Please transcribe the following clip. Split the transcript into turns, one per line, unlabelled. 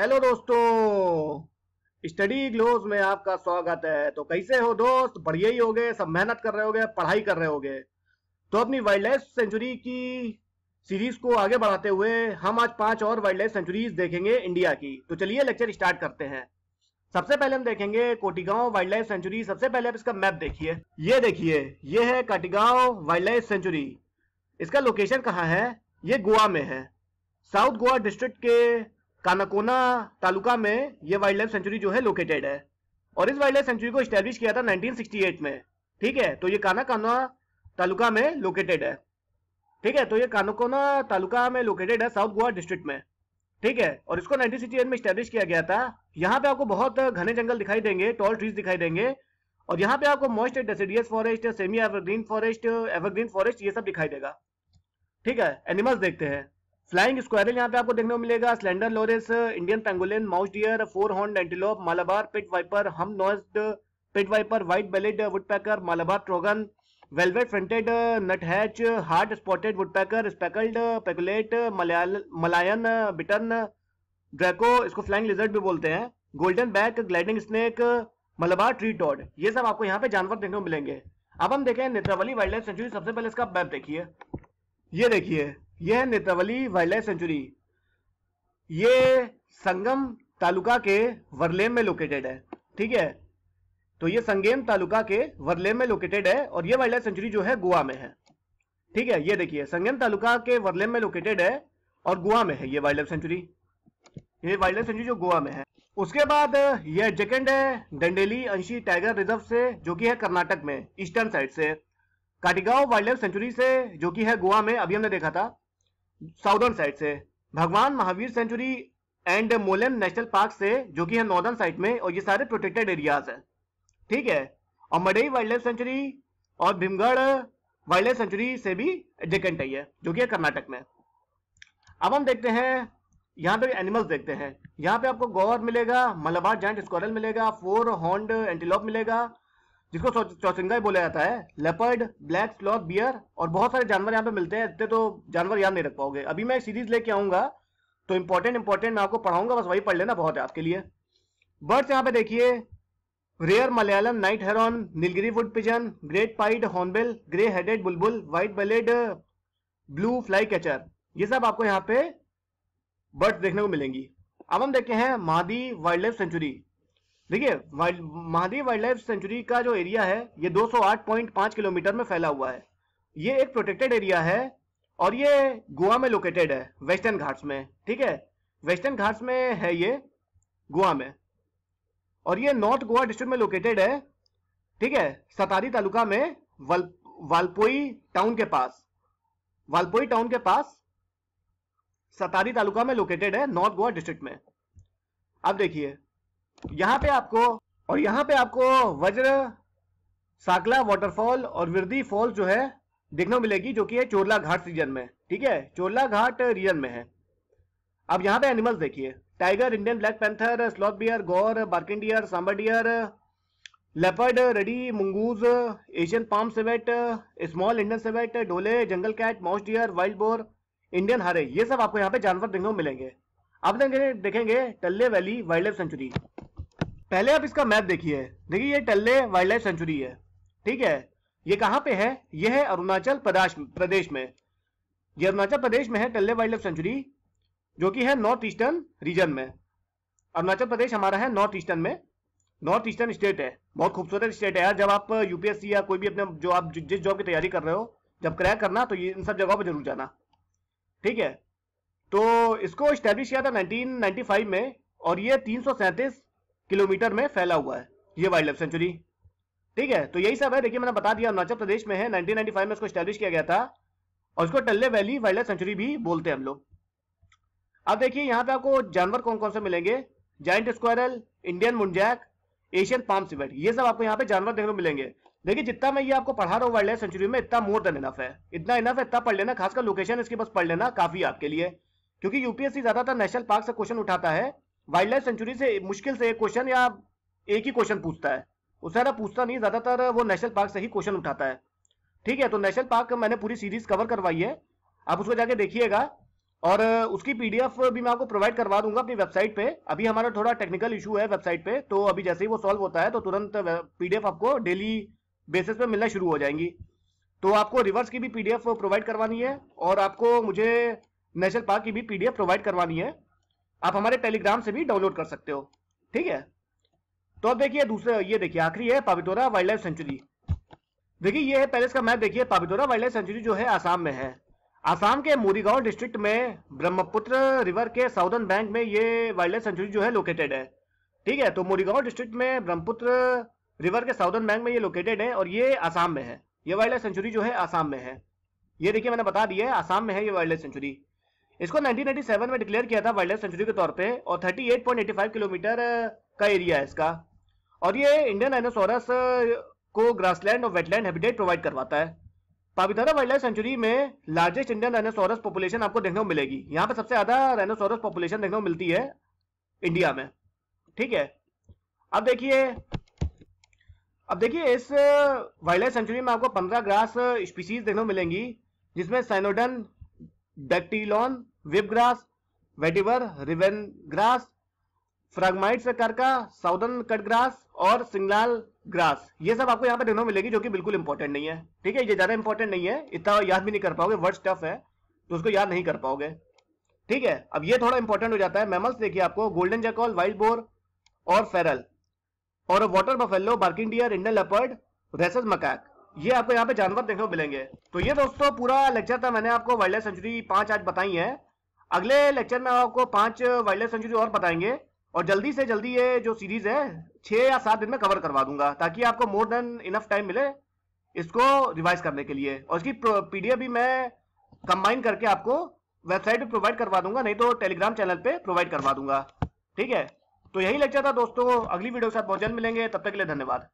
hello दोस्तों study glows में आपका स्वागत है तो कैसे हो दोस्त बढ़िया ही हो गए सब मेहनत कर रहे हो पढ़ाई कर रहे हो तो अपनी वाइल्ड लाइफ सेंचुरी की सीरीज को आगे बढ़ाते हुए हम आज पांच और वाइल्ड लाइफ सेंचुरीज देखेंगे इंडिया की तो चलिए लेक्चर स्टार्ट करते हैं सबसे पहले हम देखेंगे कोटिगांव वाइल्ड लाइफ सेंचुरी सबसे पहले आप इसका मैप देखिए ये देखिए ये है काटिगांव वाइल्ड लाइफ सेंचुरी इसका लोकेशन कहाँ है ये गोवा में है साउथ गोवा डिस्ट्रिक्ट के कानाकोना तालुका में यह वाइल्ड लाइफ सेंचुरी जो है लोकेटेड है और इस वाइल्ड लाइफ सेंचुरी को स्टैब्लिश किया था 1968 में ठीक है तो ये कानाकोना तालुका में लोकेटेड है ठीक है तो ये कानाकोना तालुका में लोकेटेड है साउथ गोवा डिस्ट्रिक्ट में ठीक है और इसको 1968 में स्टैब्लिश किया गया था यहाँ पे आपको बहुत घने जंगल दिखाई देंगे टॉल ट्रीज दिखाई देंगे और यहाँ पे आपको most deciduous forest semi evergreen forest evergreen forest ये सब दिखाई देगा ठीक है एनिमल्स देखते हैं फ्लाइंग स्क्वायरल यहाँ पे आपको देखने को मिलेगा slender loris Indian pangolin mouse deer four horn antelope Malabar pit viper hump nosed pit viper white wood woodpecker Malabar trogon velvet fronted nuthatch heart spotted woodpecker speckled piculet Malayan bittern draco इसको flying lizard भी बोलते हैं golden back gliding snake Malabar tree toad ये सब आपको यहाँ पे जानवर देखने को मिलेंगे अब हम देखें नेत्रावली वाइल्ड लाइफ सेंचुरी सबसे पहले इसका मैप देखिए ये देखिए यह नेतावली वाइल्ड लाइफ सेंचुरी ये संगम तालुका के वरलेम में लोकेटेड है ठीक है तो ये संगेम तालुका के वरलेम में लोकेटेड है और ये वाइल्ड लाइफ सेंचुरी जो है गोवा में है ठीक है ये देखिए संगम तालुका के वरलेम में लोकेटेड है और गोवा में है ये वाइल्ड लाइफ सेंचुरी ये वाइल्ड लाइफ सेंचुरी जो गोवा में है उसके बाद यह जेकेंड है डंडेली अंशी टाइगर रिजर्व से जो कि है कर्नाटक में ईस्टर्न साइड से काटिगांव वाइल्ड लाइफ सेंचुरी से जो कि है गोवा में अभी हमने देखा था साउदर्न साइड से Bhagwan Mahavir sanctuary and Mollem national park से जो कि है नॉर्दर्न साइड में और ये सारे प्रोटेक्टेड एरियाज है ठीक है और मडई वाइल्ड लाइफ सेंचुरी और भीमगढ़ वाइल्ड लाइफ सेंचुरी से भी एडजेंट है जो कि है कर्नाटक में अब हम देखते हैं यहाँ पे एनिमल्स देखते हैं यहाँ पे आपको गौर मिलेगा मलबार जॉइंट स्कॉरल मिलेगा फोर हॉन्ड एंटीलॉप मिलेगा जिसको चौचिंगा बोला जाता है लेपर्ड ब्लैक स्लॉथ बियर और बहुत सारे जानवर यहाँ पे मिलते हैं इतने तो जानवर याद नहीं रख पाओगे अभी मैं एक सीरीज लेके आऊंगा तो इंपॉर्टेंट इंपॉर्टेंट मैं आपको पढ़ाऊंगा बस वही पढ़ लेना बहुत है आपके लिए बर्ड्स यहाँ पे देखिए rare Malayan night heron Nilgiri wood pigeon great pied hornbill grey headed bulbul white bellied blue flycatcher ये सब आपको यहाँ पे बर्ड्स देखने को मिलेंगी अब हम देखे हैं मादी वाइल्ड लाइफ सेंचुरी देखिए महादेव वाइल्ड लाइफ सेंचुरी का जो एरिया है ये 208.5 किलोमीटर में फैला हुआ है ये एक प्रोटेक्टेड एरिया है और ये गोवा में लोकेटेड है वेस्टर्न घाट्स में ठीक है वेस्टर्न घाट्स में है ये गोवा में और ये नॉर्थ गोवा डिस्ट्रिक्ट में लोकेटेड है ठीक है सतारी तालुका में वल, वालपोई टाउन के पास वालपोई टाउन के पास सतारी तालुका में लोकेटेड है नॉर्थ गोवा डिस्ट्रिक्ट में अब देखिए यहाँ पे आपको और यहाँ पे आपको वज्र साकला वाटरफॉल और विरदी फॉल जो है देखने को मिलेगी जो कि है चोरला घाट रीजन में ठीक है चोरला घाट रीजन में है अब यहाँ पे एनिमल्स देखिए tiger Indian black panther sloth bear gaur barking deer sambar deer leopard ruddy mongoose Asian palm civet small Indian civet dhole jungle cat mouse deer wild boar Indian hare ये सब आपको यहाँ पे जानवर देखने को मिलेंगे आप देखेंगे देखेंगे Talle valley wild life sanctuary पहले आप इसका मैप देखिए देखिए ये टल्ले वाइल्ड लाइफ सेंचुरी है ठीक है ये कहाँ पे है ये है अरुणाचल प्रदेश प्रदेश में ये अरुणाचल प्रदेश में है टल्ले वाइल्ड लाइफ सेंचुरी जो कि है नॉर्थ ईस्टर्न रीजन में अरुणाचल प्रदेश हमारा है नॉर्थ ईस्टर्न में नॉर्थ ईस्टर्न स्टेट है बहुत खूबसूरत स्टेट है यार जब आप यूपीएससी या कोई भी अपने जो आप जिस जॉब की तैयारी कर रहे हो जब क्रैक करना तो ये इन सब जगहों पर जरूर जाना ठीक है तो इसको स्टैब्लिश किया था 1995 में और ये तीन किलोमीटर में फैला हुआ है ये वाइल्ड लाइफ सेंचुरी ठीक है तो यही सब है देखिए मैंने बता दिया अरुणाचल प्रदेश में है 1995 में इसको स्टैब्लिश किया गया था और इसको Talle valley wild life sanctuary भी बोलते हैं हम लोग अब देखिए यहाँ पे आपको जानवर कौन कौन से मिलेंगे giant squirrel Indian muntjac Asian palm civet ये सब आपको यहाँ पे जानवर देखने को मिलेंगे देखिए जितना मैं ये आपको पढ़ा रहा हूँ वाइल्ड लाइफ सेंचुरी में इतना मोर देन इनफ है इतना इनफ है इतना पढ़ लेना खासकर लोकेशन इसके बस पढ़ लेना काफी आपके लिए क्योंकि यूपीएससी ज्यादातर नेशनल पार्क से क्वेश्चन उठाता है वाइल्ड लाइफ सेंचुरी से मुश्किल से एक क्वेश्चन या एक ही क्वेश्चन पूछता है उससे ज़्यादा पूछता नहीं ज़्यादातर वो नेशनल पार्क से ही क्वेश्चन उठाता है ठीक है तो नेशनल पार्क मैंने पूरी सीरीज कवर करवाई है आप उसको जाके देखिएगा और उसकी पीडीएफ भी मैं आपको प्रोवाइड करवा दूंगा अपनी वेबसाइट पे अभी हमारा थोड़ा टेक्निकल इशू है वेबसाइट पे तो अभी जैसे ही वो सॉल्व होता है तो तुरंत पीडीएफ आपको डेली बेसिस पे मिलना शुरू हो जाएंगी तो आपको रिवर्स की भी पीडीएफ प्रोवाइड करवानी है और आपको मुझे नेशनल पार्क की भी पीडीएफ प्रोवाइड करवानी है आप हमारे टेलीग्राम से भी डाउनलोड कर सकते हो ठीक है तो अब देखिए दूसरे ये देखिए आखिरी है पावितोरा वाइल्ड लाइफ सेंचुरी देखिए ये है पैलेस का मैप देखिए पावितोरा वाइल्ड लाइफ सेंचुरी जो है आसाम में है आसाम के मोरीगांव डिस्ट्रिक्ट में ब्रह्मपुत्र रिवर के साउदर्न बैंक में ये वाइल्ड लाइफ सेंचुरी जो है लोकेटेड है ठीक है तो मोरीगांव डिस्ट्रिक्ट में ब्रह्मपुत्र रिवर के साउदर्न बैंक में ये लोकेटेड है और ये आसाम में है ये वाइल्ड लाइफ सेंचुरी जो है आसाम में है ये देखिए मैंने बता दिया है आसाम में है ये वाइल्ड लाइफ सेंचुरी इसको 1997 में डिक्लेयर किया था वाइल्ड लाइफ सेंचुरी के तौर पे और 38.85 किलोमीटर uh, का एरिया है इसका और ये इंडियन डायनासोरस uh, को ग्रासलैंड और वेटलैंड हैबिटेट प्रोवाइड करवाता है पापितारा वाइल्ड लाइफ सेंचुरी में लार्जेस्ट इंडियन डायनासोरस पॉपुलेशन आपको देखने को मिलेगी यहाँ पे सबसे ज्यादा डायनासोरस पॉपुलेशन देखने को मिलती है इंडिया में ठीक है अब देखिए अब देखिए इस वाइल्ड लाइफ सेंचुरी में आपको पंद्रह ग्रास स्पीसीज uh, देखने को मिलेंगी जिसमें cynodon dactylon whipgrass vetiver ravenna grass phragmite प्रकार का साउदर्न कट ग्रास और सिंगलाल ग्रास ये सब आपको यहाँ पे देखने मिलेगी जो कि बिल्कुल इंपॉर्टेंट नहीं है ठीक है ये ज्यादा इंपॉर्टेंट नहीं है इतना याद भी नहीं कर पाओगे वर्ड टफ है तो उसको याद नहीं कर पाओगे ठीक है अब ये थोड़ा इंपॉर्टेंट हो जाता है मेमल्स देखिए आपको गोल्डन जैकॉल वाइल्ड बोर और फेरल और water buffalo barking deer Indian leopard rhesus macaque ये आपको यहाँ पे जानवर देखने को मिलेंगे तो ये दोस्तों पूरा लेक्चर था मैंने आपको वाइल्ड लाइफ सेंचुरी पांच आज बताई है अगले लेक्चर में आपको पांच वाइल्ड सेंचुरी और बताएंगे और जल्दी से जल्दी ये जो सीरीज है छह या सात दिन में कवर करवा दूंगा ताकि आपको मोर देन इनफ टाइम मिले इसको रिवाइज करने के लिए और इसकी पीडीएफ भी मैं कंबाइन करके आपको वेबसाइट पे प्रोवाइड करवा दूंगा नहीं तो टेलीग्राम चैनल पे प्रोवाइड करवा दूंगा ठीक है तो यही लेक्चर था दोस्तों अगली वीडियो के साथ बहुत जल्द मिलेंगे तब तक के लिए धन्यवाद